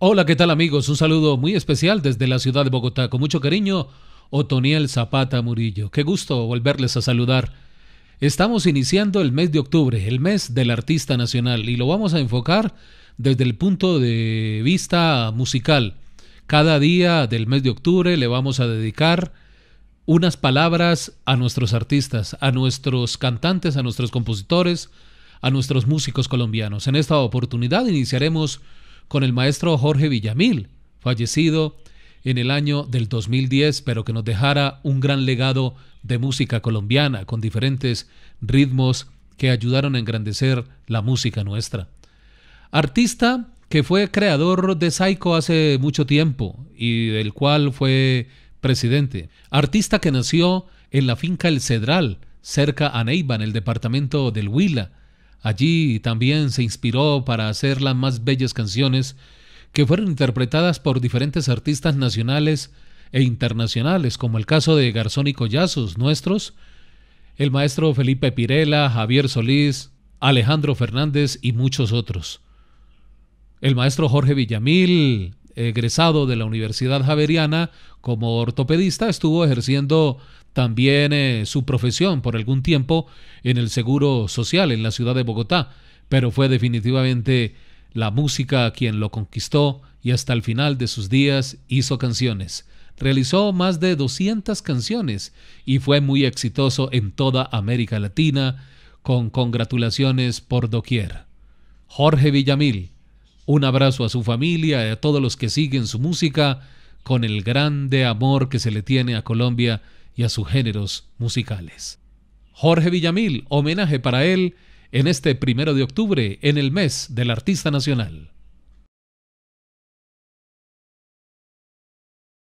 Hola, ¿qué tal amigos? Un saludo muy especial desde la ciudad de Bogotá. Con mucho cariño, Otoniel Zapata Murillo. Qué gusto volverles a saludar. Estamos iniciando el mes de octubre, el mes del artista nacional, y lo vamos a enfocar desde el punto de vista musical. Cada día del mes de octubre le vamos a dedicar unas palabras a nuestros artistas, a nuestros cantantes, a nuestros compositores, a nuestros músicos colombianos. En esta oportunidad iniciaremos con el maestro Jorge Villamil, fallecido en el año del 2010, pero que nos dejara un gran legado de música colombiana con diferentes ritmos que ayudaron a engrandecer la música nuestra. Artista que fue creador de Saico hace mucho tiempo y del cual fue presidente. Artista que nació en la finca El Cedral, cerca a Neiva, en el departamento del Huila, Allí también se inspiró para hacer las más bellas canciones que fueron interpretadas por diferentes artistas nacionales e internacionales, como el caso de Garzón y Collazos, nuestros, el maestro Felipe Pirela, Javier Solís, Alejandro Fernández y muchos otros. El maestro Jorge Villamil, egresado de la Universidad Javeriana como ortopedista, estuvo ejerciendo también eh, su profesión por algún tiempo en el Seguro Social en la ciudad de Bogotá, pero fue definitivamente la música quien lo conquistó y hasta el final de sus días hizo canciones. Realizó más de 200 canciones y fue muy exitoso en toda América Latina, con congratulaciones por doquier. Jorge Villamil, un abrazo a su familia y a todos los que siguen su música con el grande amor que se le tiene a Colombia y a sus géneros musicales. Jorge Villamil, homenaje para él en este primero de octubre en el mes del Artista Nacional.